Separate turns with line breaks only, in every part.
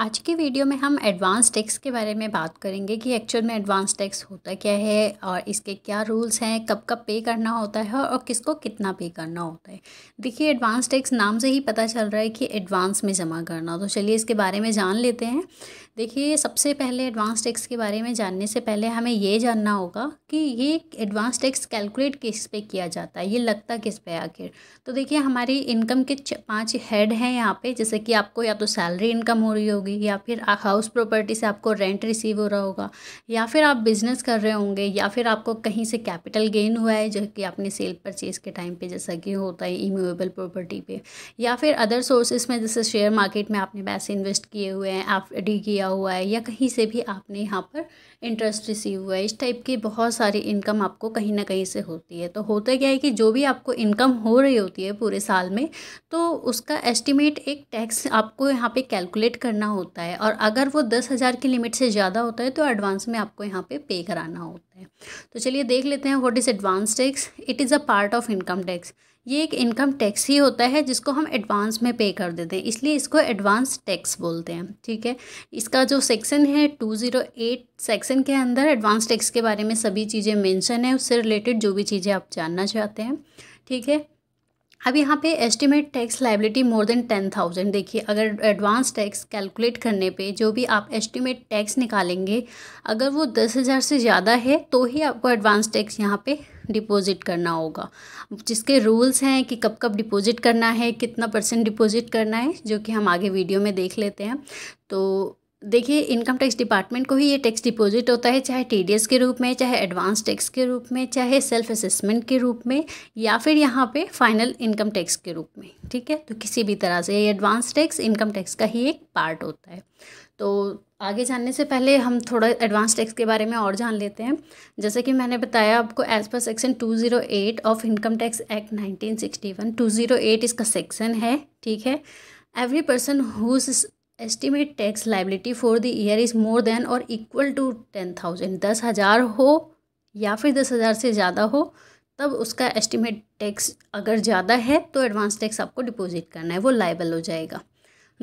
आज के वीडियो में हम एडवांस टैक्स के बारे में बात करेंगे कि एक्चुअल में एडवांस टैक्स होता क्या है और इसके क्या रूल्स हैं कब कब पे करना होता है और किसको कितना पे करना होता है देखिए एडवांस टैक्स नाम से ही पता चल रहा है कि एडवांस में जमा करना तो चलिए इसके बारे में जान लेते हैं देखिए सबसे पहले एडवांस टैक्स के बारे में जानने से पहले हमें ये जानना होगा कि ये एडवांस टैक्स कैलकुलेट किस पे किया जाता है ये लगता किस पे आखिर तो देखिए हमारी इनकम के पांच हेड हैं यहाँ पे जैसे कि आपको या तो सैलरी इनकम हो रही होगी या फिर हाउस प्रॉपर्टी से आपको रेंट रिसीव हो रहा होगा या फिर आप बिज़नेस कर रहे होंगे या फिर आपको कहीं से कैपिटल गेन हुआ है जो कि आपने सेल परचेज़ के टाइम पर जैसा कि होता है इम्यूएबल प्रॉपर्टी पर या फिर अदर सोर्सेज में जैसे शेयर मार्केट में आपने पैसे इन्वेस्ट किए हुए हैं एफ डी किया हुआ है या कहीं से भी आपने यहाँ पर इंटरेस्ट रिसीव हुआ है इस टाइप की बहुत सारी इनकम आपको कहीं ना कहीं से होती है तो होता क्या है कि जो भी आपको इनकम हो रही होती है पूरे साल में तो उसका एस्टिमेट एक टैक्स आपको यहाँ पर कैलकुलेट करना होता है और अगर वो दस हज़ार की लिमिट से ज़्यादा होता है तो एडवांस में आपको यहाँ पर पे, पे कराना होता है तो चलिए देख लेते हैं what is advance tax it is a part of income tax ये एक इनकम टैक्स ही होता है जिसको हम एडवांस में पे कर देते हैं इसलिए इसको एडवांस टैक्स बोलते हैं ठीक है इसका जो सेक्शन है टू ज़ीरो एट सेक्शन के अंदर एडवांस टैक्स के बारे में सभी चीज़ें मेंशन है उससे रिलेटेड जो भी चीज़ें आप जानना चाहते हैं ठीक है अब यहाँ पे estimate tax liability more than ten thousand देखिए अगर एडवांस टैक्स कैलकुलेट करने पे जो भी आप एस्टिमेट टैक्स निकालेंगे अगर वो दस हज़ार से ज़्यादा है तो ही आपको एडवांस टैक्स यहाँ पे डिपॉजिट करना होगा जिसके रूल्स हैं कि कब कब डिपॉजिट करना है कितना परसेंट डिपॉजिट करना है जो कि हम आगे वीडियो में देख लेते हैं तो देखिए इनकम टैक्स डिपार्टमेंट को ही ये टैक्स डिपॉजिट होता है चाहे टीडीएस के रूप में चाहे एडवांस टैक्स के रूप में चाहे सेल्फ असेसमेंट के रूप में या फिर यहाँ पे फाइनल इनकम टैक्स के रूप में ठीक है तो किसी भी तरह से ये एडवांस टैक्स इनकम टैक्स का ही एक पार्ट होता है तो आगे जानने से पहले हम थोड़ा एडवांस टैक्स के बारे में और जान लेते हैं जैसे कि मैंने बताया आपको as per section 208 of income tax act 1961 208 इसका सेक्शन है ठीक है every person whose estimate tax liability for the year is more than और इक्वल टू टेन थाउजेंड दस हज़ार हो या फिर दस हज़ार से ज़्यादा हो तब उसका एस्टिमेट टैक्स अगर ज़्यादा है तो एडवांस टैक्स आपको डिपॉजिट करना है वो लाइबल हो जाएगा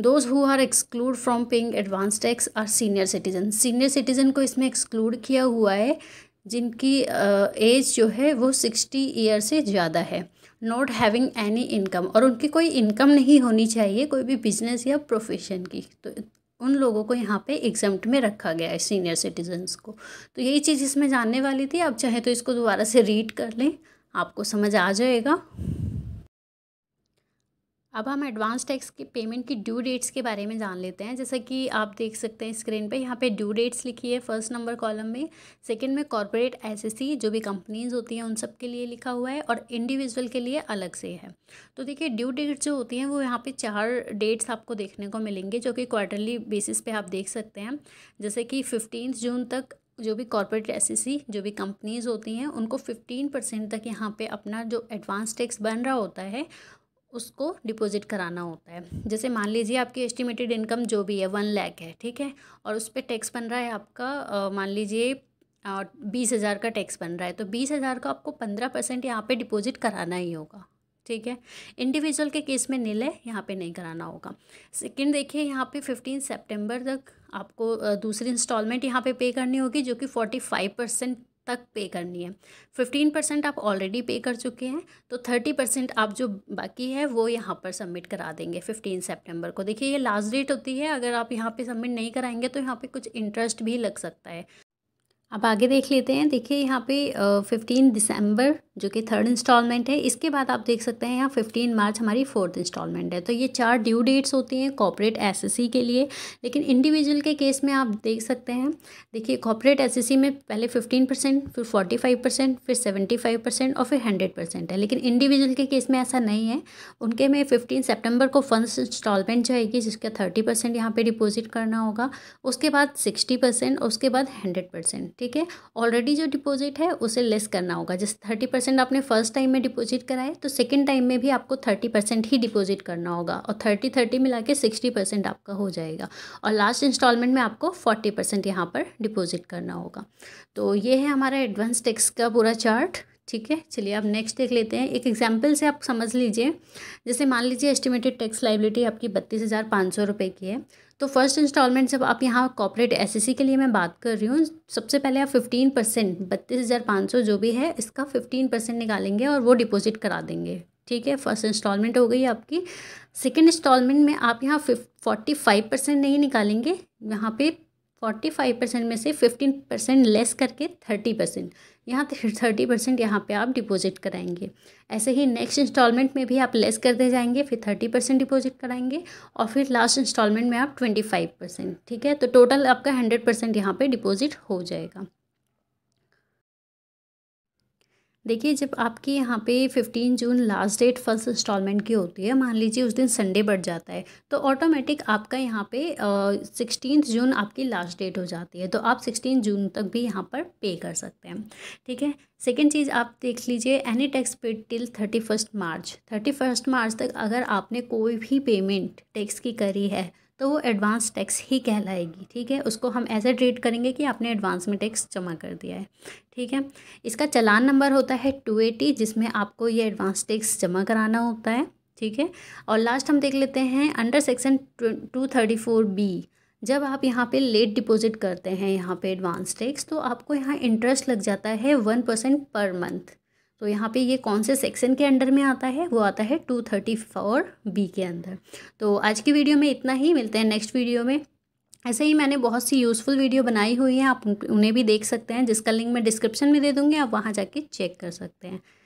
those who are exclude from paying advance tax are senior citizen senior citizen को इसमें एक्सक्लूड किया हुआ है जिनकी एज जो है वो सिक्सटी ईयर से ज़्यादा है नॉट हैविंग एनी इनकम और उनकी कोई इनकम नहीं होनी चाहिए कोई भी बिजनेस या प्रोफेशन की तो उन लोगों को यहाँ पे एग्जाम में रखा गया है सीनियर सिटीजन्स को तो यही चीज़ इसमें जानने वाली थी आप चाहे तो इसको दोबारा से रीड कर लें आपको समझ आ जाएगा अब हम एडवांस टैक्स के पेमेंट की ड्यू डेट्स के बारे में जान लेते हैं जैसा कि आप देख सकते हैं स्क्रीन पे यहाँ पे ड्यू डेट्स लिखी है फर्स्ट नंबर कॉलम में सेकंड में कॉरपोरेट एसएससी जो भी कंपनीज होती हैं उन सब के लिए लिखा हुआ है और इंडिविजुअल के लिए अलग से है तो देखिए ड्यू डेट्स जो होती हैं वो यहाँ पर चार डेट्स आपको देखने को मिलेंगे जो कि क्वार्टरली बेसिस पे आप देख सकते हैं जैसे कि फिफ्टीन जून तक जो भी कॉर्पोरेट एस जो भी कंपनीज़ होती हैं उनको फिफ्टीन परसेंट तक यहाँ पे अपना जो एडवांस टैक्स बन रहा होता है उसको डिपॉजिट कराना होता है जैसे मान लीजिए आपकी एस्टिमेटेड इनकम जो भी है वन लैख है ठीक है और उस पर टैक्स बन रहा है आपका मान लीजिए बीस हज़ार का टैक्स बन रहा है तो बीस हज़ार का आपको पंद्रह परसेंट यहाँ पर डिपॉजिट कराना ही होगा ठीक है इंडिविजुअल के केस में नील है यहाँ पे नहीं कराना होगा सेकंड देखिए यहाँ पे फिफ्टीन सितंबर तक आपको दूसरी इंस्टॉलमेंट यहाँ पे पे करनी होगी जो कि फोर्टी फाइव परसेंट तक पे करनी है फिफ्टीन परसेंट आप ऑलरेडी पे कर चुके हैं तो थर्टी परसेंट आप जो बाकी है वो यहाँ पर सबमिट करा देंगे फिफ्टीन सेप्टेम्बर को देखिए ये लास्ट डेट होती है अगर आप यहाँ पर सबमिट नहीं कराएंगे तो यहाँ पर कुछ इंटरेस्ट भी लग सकता है अब आगे देख लेते हैं देखिए यहाँ पे फिफ्टीन दिसंबर जो कि थर्ड इंस्टॉलमेंट है इसके बाद आप देख सकते हैं यहाँ फिफ्टीन मार्च हमारी फोर्थ इंस्टॉलमेंट है तो ये चार ड्यू डेट्स होती हैं कॉपरेट एसएससी के लिए लेकिन इंडिविजुअल के केस में आप देख सकते हैं देखिए कॉपरेट एसएससी में पहले फिफ्टीन परसेंट फिर फोर्टी फाइव परसेंट फिर सेवेंटी फाइव परसेंट और फिर हंड्रेड परसेंट है लेकिन इंडिविजुअल के केस में ऐसा नहीं है उनके में फिफ्टीन सेप्टेम्बर को फंड इंस्टॉलमेंट जाएगी जिसका थर्टी परसेंट यहाँ पर डिपोजिट करना होगा उसके बाद सिक्सटी परसेंट उसके बाद हंड्रेड परसेंट ठीक है ऑलरेडी जो डिपॉजिट है उसे लेस करना होगा जैसे थर्टी परसेंट आपने फर्स्ट टाइम में डिपॉजिट कराए तो सेकेंड टाइम में भी आपको थर्टी परसेंट ही डिपॉजिट करना होगा और थर्टी थर्टी मिला के सिक्सटी परसेंट आपका हो जाएगा और लास्ट इंस्टॉलमेंट में आपको फोर्टी परसेंट यहाँ पर डिपॉजिट करना होगा तो ये है हमारा एडवांस टैक्स का पूरा चार्ट ठीक है चलिए अब नेक्स्ट देख लेते हैं एक एग्जाम्पल से आप समझ लीजिए जैसे मान लीजिए एस्टिमेटेड टैक्स लाइबिलिटी आपकी बत्तीस हज़ार पाँच सौ रुपये की है तो फर्स्ट इंस्टॉलमेंट जब आप यहाँ कॉपरेट एसएससी के लिए मैं बात कर रही हूँ सबसे पहले आप फिफ्टीन परसेंट बत्तीस हज़ार पाँच सौ जो भी है इसका फिफ्टीन परसेंट निकालेंगे और वो डिपॉजिट करा देंगे ठीक है फर्स्ट इंस्टॉलमेंट हो गई आपकी सेकेंड इंस्टॉलमेंट में आप यहाँ फिफ फोर्टी फाइव परसेंट नहीं निकालेंगे यहाँ पे फोर्टी फाइव परसेंट में से फिफ्टीन परसेंट लेस करके थर्टी परसेंट यहाँ थर्टी परसेंट यहाँ पर आप डिपॉजिट कराएंगे ऐसे ही नेक्स्ट इंस्टॉलमेंट में भी आप लेस करते जाएंगे फिर थर्टी परसेंट डिपॉजिट कराएंगे और फिर लास्ट इंस्टॉलमेंट में आप ट्वेंटी फाइव परसेंट ठीक है तो टोटल आपका हंड्रेड परसेंट यहाँ पर डिपॉजिट हो जाएगा देखिए जब आपके यहाँ पे 15 जून लास्ट डेट फर्स्ट इंस्टॉलमेंट की होती है मान लीजिए उस दिन संडे बढ़ जाता है तो ऑटोमेटिक आपका यहाँ पे सिक्सटीन जून आपकी लास्ट डेट हो जाती है तो आप सिक्सटीन जून तक भी यहाँ पर पे कर सकते हैं ठीक है सेकेंड चीज़ आप देख लीजिए any tax paid till thirty first March thirty first March तक अगर आपने कोई भी पेमेंट टैक्स की करी है तो वो एडवांस टैक्स ही कहलाएगी ठीक है उसको हम ऐसे ट्रीट करेंगे कि आपने एडवांस में टैक्स जमा कर दिया है ठीक है इसका चलान नंबर होता है टू एटी जिसमें आपको ये एडवांस टैक्स जमा कराना होता है ठीक है और लास्ट हम देख लेते हैं under section two thirty four B जब आप यहाँ पे लेट डिपॉजिट करते हैं यहाँ पे एडवांस टैक्स तो आपको यहाँ इंटरेस्ट लग जाता है वन परसेंट पर मंथ तो यहाँ पे ये कौन से सेक्शन के अंडर में आता है वो आता है टू थर्टी फोर बी के अंदर तो आज की वीडियो में इतना ही मिलते हैं नेक्स्ट वीडियो में ऐसे ही मैंने बहुत सी यूज़फुल वीडियो बनाई हुई है आप उन्हें भी देख सकते हैं जिसका लिंक मैं डिस्क्रिप्शन में दे दूँगी आप वहाँ जाके चेक कर सकते हैं